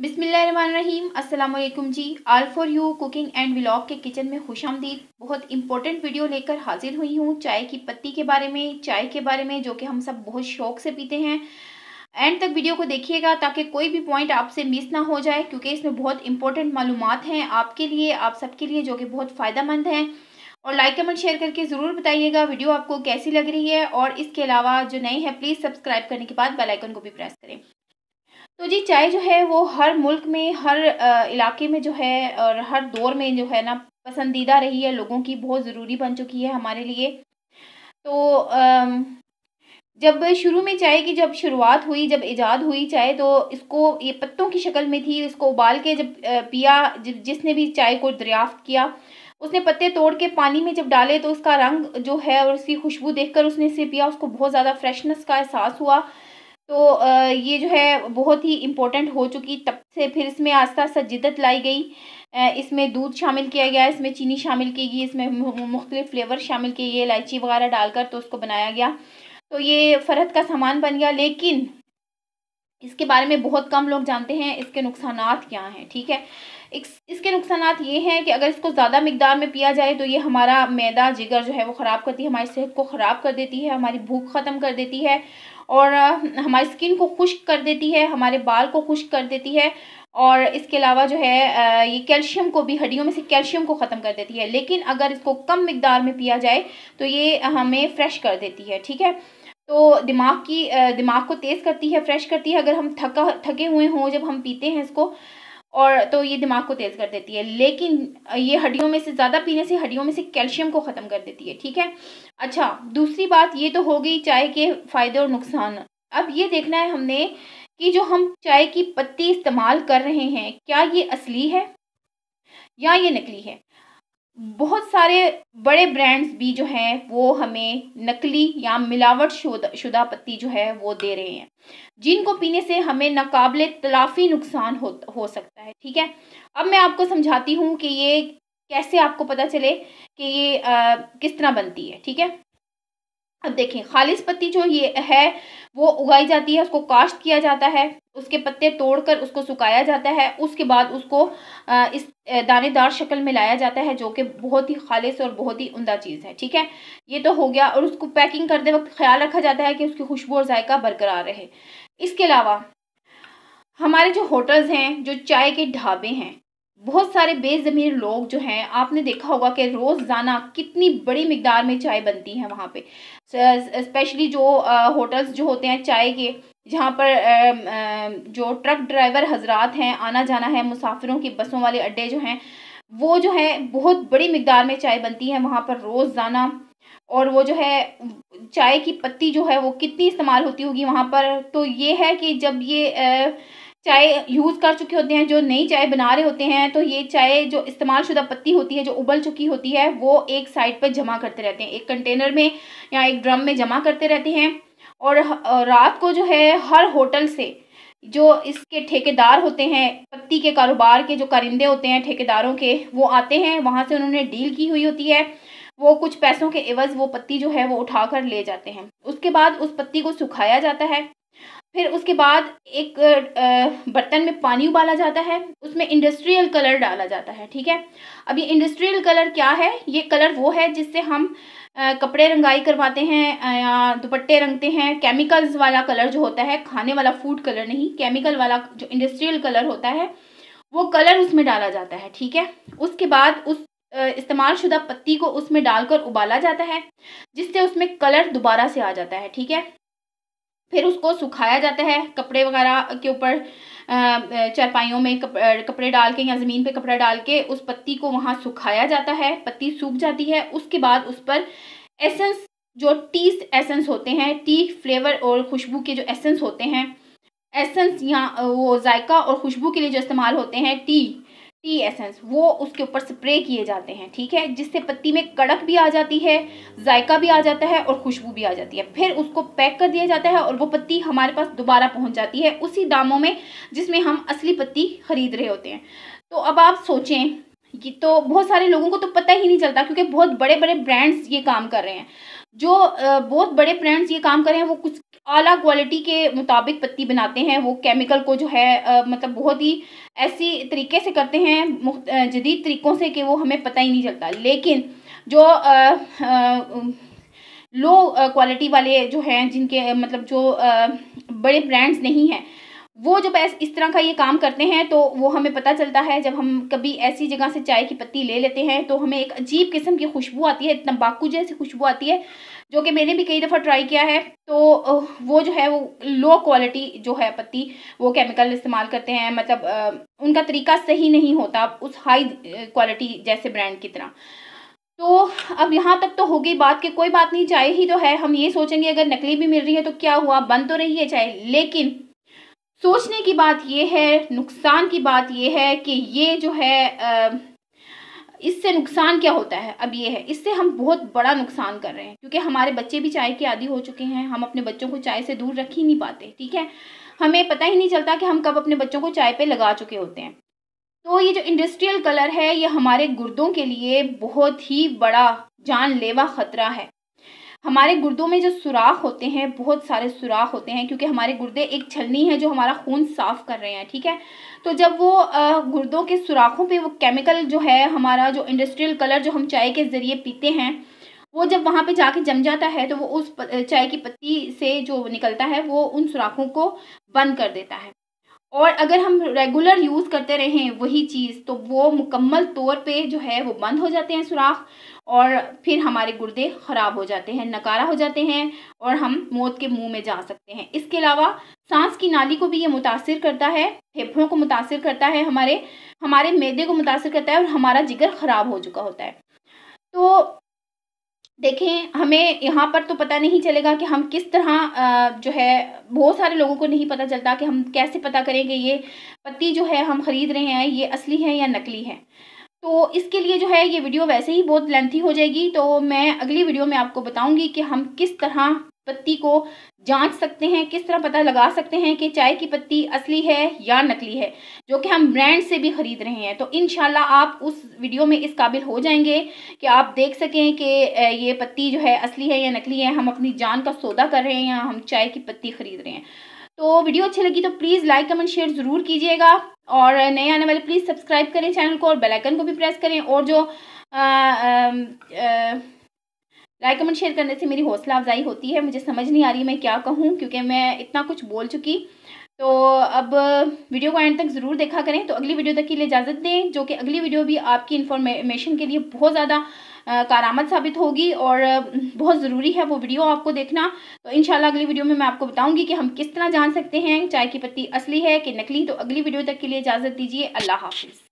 बिसमीम Aslam ji all for you cooking and vlog के kitchen में खुश आमदीद बहुत इंपॉर्टेंट वीडियो लेकर हाजिर हुई हूँ चाय की पत्ती के बारे में चाय के बारे में जो कि हम सब बहुत शौक से पीते हैं एंड तक वीडियो को देखिएगा ताकि कोई भी पॉइंट आपसे मिस ना हो जाए क्योंकि इसमें बहुत इंपॉर्टेंट मालूम हैं आपके लिए आप सबके लिए जो कि बहुत फ़ायदा मंद हैं और लाइक कमेंट शेयर करके ज़रूर बताइएगा वीडियो आपको कैसी लग रही है और इसके अलावा जो नए हैं प्लीज़ सब्सक्राइब करने के बाद बेलाइकन को भी प्रेस करें तो जी चाय जो है वो हर मुल्क में हर इलाके में जो है और हर दौर में जो है ना पसंदीदा रही है लोगों की बहुत ज़रूरी बन चुकी है हमारे लिए तो जब शुरू में चाय की जब शुरुआत हुई जब इजाद हुई चाय तो इसको ये पत्तों की शक्ल में थी इसको उबाल के जब पिया जिसने भी चाय को दरियाफ्त किया उसने पत्ते तोड़ के पानी में जब डाले तो उसका रंग जो है और उसकी खुशबू देखकर उसने इसे पिया उसको बहुत ज़्यादा फ्रेशनेस का एहसास हुआ तो ये जो है बहुत ही इम्पोर्टेंट हो चुकी तब से फिर इसमें आस्ता आस्ता जिदत लाई गई इसमें दूध शामिल किया गया इसमें चीनी शामिल की गई इसमें मुख्तलिफ़ फ्लेवर शामिल किए गए इलायची वगैरह डालकर तो उसको बनाया गया तो ये फरहत का सामान बन गया लेकिन इसके बारे में बहुत कम लोग जानते हैं इसके नुकसान क्या हैं ठीक है इस, इसके नुकसान ये हैं कि अगर इसको ज़्यादा मकदार में पिया जाए तो ये हमारा मैदा जिगर जो है वो ख़राब करती है हमारी सेहत को ख़राब कर देती है हमारी भूख ख़त्म कर देती है और हमारी स्किन को खुश्क कर देती है हमारे बाल को खुश्क कर देती है और इसके अलावा जो है ये कैल्शियम को भी हड्डियों में से कैल्शियम को ख़त्म कर देती है लेकिन अगर इसको कम मकदार में पिया जाए तो ये हमें फ्रेश कर देती है ठीक है तो दिमाग की दिमाग को तेज़ करती है फ्रेश करती है अगर हम थका थके हुए हों जब हम पीते हैं इसको और तो ये दिमाग को तेज़ कर देती है लेकिन ये हड्डियों में से ज़्यादा पीने से हड्डियों में से कैल्शियम को ख़त्म कर देती है ठीक है अच्छा दूसरी बात ये तो हो गई चाय के फ़ायदे और नुकसान अब ये देखना है हमने कि जो हम चाय की पत्ती इस्तेमाल कर रहे हैं क्या ये असली है या ये नकली है बहुत सारे बड़े ब्रांड्स भी जो हैं वो हमें नकली या मिलावट शुदा पत्ती जो है वो दे रहे हैं जिनको पीने से हमें नाकबले तलाफी नुकसान हो हो सकता है ठीक है अब मैं आपको समझाती हूँ कि ये कैसे आपको पता चले कि ये आ, किस तरह बनती है ठीक है अब देखें खालिश पत्ती जो ये है वो उगाई जाती है उसको काश्त किया जाता है उसके पत्ते तोड़कर उसको सुखाया जाता है उसके बाद उसको इस दानेदार शक्ल में लाया जाता है जो कि बहुत ही खालिश और बहुत ही उमदा चीज़ है ठीक है ये तो हो गया और उसको पैकिंग करते वक्त ख्याल रखा जाता है कि उसकी खुशबू और जायका बरकरार रहे इसके अलावा हमारे जो होटल्स हैं जो चाय के ढाबे हैं बहुत सारे बेज़मीर लोग जो हैं आपने देखा होगा कि रोज़ाना कितनी बड़ी मकदार में चाय बनती है वहाँ पे स्पेशली जो होटल्स जो होते हैं चाय के जहाँ पर जो ट्रक ड्राइवर हजरात हैं आना जाना है मुसाफिरों की बसों वाले अड्डे जो हैं वो जो है बहुत बड़ी मकदार में चाय बनती है वहाँ पर रोज़ाना और वो जो है चाय की पत्ती जो है वो कितनी इस्तेमाल होती होगी वहाँ पर तो ये है कि जब ये आ, चाय यूज़ कर चुके होते हैं जो नई चाय बना रहे होते हैं तो ये चाय जो इस्तेमाल शुदा पत्ती होती है जो उबल चुकी होती है वो एक साइड पर जमा करते रहते हैं एक कंटेनर में या एक ड्रम में जमा करते रहते हैं और रात को जो है हर होटल से जो इसके ठेकेदार होते हैं पत्ती के कारोबार के जो कारिंदे होते हैं ठेकेदारों के वो आते हैं वहाँ से उन्होंने डील की हुई होती है वो कुछ पैसों के एवज वो पत्ती जो है वो उठा कर ले जाते हैं उसके बाद उस पत्ती को सुखाया जाता है फिर उसके बाद एक बर्तन में पानी उबाला जाता है उसमें इंडस्ट्रियल कलर डाला जाता है ठीक है अब ये इंडस्ट्रियल कलर क्या है ये कलर वो है जिससे हम कपड़े रंगाई करवाते हैं या दुपट्टे रंगते हैं केमिकल्स वाला कलर जो होता है खाने वाला फूड कलर नहीं केमिकल वाला जो इंडस्ट्रियल कलर होता है वो कलर उसमें डाला जाता है ठीक है उसके बाद उस इस्तेमाल शुदा पत्ती को उसमें डालकर उबाला जाता है जिससे उसमें कलर दोबारा से आ जाता है ठीक है फिर उसको सुखाया जाता है कपड़े वगैरह के ऊपर चरपाइयों में कप, कपड़े डाल के या ज़मीन पे कपड़ा डाल के उस पत्ती को वहाँ सुखाया जाता है पत्ती सूख जाती है उसके बाद उस पर एसेंस जो टी एसेंस होते हैं टी फ्लेवर और खुशबू के जो एसेंस होते हैं एसेंस या वो जायका और खुशबू के लिए जो इस्तेमाल होते हैं टी टी एसेंस वो उसके ऊपर स्प्रे किए जाते हैं ठीक है जिससे पत्ती में कड़क भी आ जाती है जायका भी आ जाता है और खुशबू भी आ जाती है फिर उसको पैक कर दिया जाता है और वो पत्ती हमारे पास दोबारा पहुंच जाती है उसी दामों में जिसमें हम असली पत्ती खरीद रहे होते हैं तो अब आप सोचें कि तो बहुत सारे लोगों को तो पता ही नहीं चलता क्योंकि बहुत बड़े बड़े ब्रांड्स ये काम कर रहे हैं जो बहुत बड़े ब्रांड्स ये काम कर रहे हैं वो कुछ आला क्वालिटी के मुताबिक पत्ती बनाते हैं वो केमिकल को जो है आ, मतलब बहुत ही ऐसी तरीके से करते हैं जदीद तरीक़ों से कि वो हमें पता ही नहीं चलता लेकिन जो आ, आ, लो क्वालिटी वाले जो हैं जिनके मतलब जो बड़े ब्रांड्स नहीं हैं वो जब ऐस इस तरह का ये काम करते हैं तो वो हमें पता चलता है जब हम कभी ऐसी जगह से चाय की पत्ती ले लेते हैं तो हमें एक अजीब किस्म की खुशबू आती है तंबाकू जैसी खुशबू आती है जो कि मैंने भी कई दफ़ा ट्राई किया है तो वो जो है वो लो क्वालिटी जो है पत्ती वो केमिकल इस्तेमाल करते हैं मतलब उनका तरीका सही नहीं होता उस हाई क्वालिटी जैसे ब्रांड की तरह तो अब यहाँ तक तो हो गई बात कि कोई बात नहीं चाय ही तो है हम ये सोचेंगे अगर नकली भी मिल रही है तो क्या हुआ बंद तो रही है चाय लेकिन सोचने की बात यह है नुकसान की बात यह है कि ये जो है इससे नुकसान क्या होता है अब ये है इससे हम बहुत बड़ा नुकसान कर रहे हैं क्योंकि हमारे बच्चे भी चाय के आदि हो चुके हैं हम अपने बच्चों को चाय से दूर रख ही नहीं पाते ठीक है हमें पता ही नहीं चलता कि हम कब अपने बच्चों को चाय पे लगा चुके होते हैं तो ये जो इंडस्ट्रियल कलर है ये हमारे गुर्दों के लिए बहुत ही बड़ा जानलेवा ख़तरा है हमारे गुर्दों में जो सुराख होते हैं बहुत सारे सुराख होते हैं क्योंकि हमारे गुर्दे एक छलनी है जो हमारा खून साफ कर रहे हैं ठीक है तो जब वो गुर्दों के सुराखों पे वो केमिकल जो है हमारा जो इंडस्ट्रियल कलर जो हम चाय के ज़रिए पीते हैं वो जब वहाँ पे जाके जम जाता है तो वो उस चाय की पत्ती से जो निकलता है वो उन सुराखों को बंद कर देता है और अगर हम रेगुलर यूज़ करते रहें वही चीज़ तो वो मुकम्मल तौर पे जो है वो बंद हो जाते हैं सुराख और फिर हमारे गुर्दे ख़राब हो जाते हैं नकारा हो जाते हैं और हम मौत के मुंह में जा सकते हैं इसके अलावा सांस की नाली को भी ये मुतासर करता है फेफड़ों को मुतासर करता है हमारे हमारे मैदे को मुतासर करता है और हमारा जिगर ख़राब हो चुका होता है तो देखें हमें यहाँ पर तो पता नहीं चलेगा कि हम किस तरह जो है बहुत सारे लोगों को नहीं पता चलता कि हम कैसे पता करें कि ये पत्ती जो है हम ख़रीद रहे हैं ये असली है या नकली है तो इसके लिए जो है ये वीडियो वैसे ही बहुत लेंथी हो जाएगी तो मैं अगली वीडियो में आपको बताऊंगी कि हम किस तरह पत्ती को जांच सकते हैं किस तरह पता लगा सकते हैं कि चाय की पत्ती असली है या नकली है जो कि हम ब्रांड से भी ख़रीद रहे हैं तो इन आप उस वीडियो में इस काबिल हो जाएंगे कि आप देख सकें कि ये पत्ती जो है असली है या नकली है हम अपनी जान का सौदा कर रहे हैं या हम चाय की पत्ती ख़रीद रहे हैं तो वीडियो अच्छी लगी तो प्लीज़ लाइक कमेंट शेयर ज़रूर कीजिएगा और नए आने वाले प्लीज़ सब्सक्राइब करें चैनल को और बेलाइकन को भी प्रेस करें और जो आ, आ, आ, लाइक कमेंट शेयर करने से मेरी हौसला अफजाई होती है मुझे समझ नहीं आ रही मैं क्या कहूँ क्योंकि मैं इतना कुछ बोल चुकी तो अब वीडियो को एंड तक ज़रूर देखा करें तो अगली वीडियो तक के लिए इजाज़त दें जो कि अगली वीडियो भी आपकी इन्फॉर्मेशन के लिए बहुत ज़्यादा कारामद साबित होगी और बहुत ज़रूरी है वो वीडियो आपको देखना तो इन अगली वीडियो में मैं आपको बताऊँगी कि हम किस तरह जान सकते हैं चाय की पत्ती असली है कि नकली तो अगली वीडियो तक के लिए इजाज़त दीजिए अल्लाह हाफिज़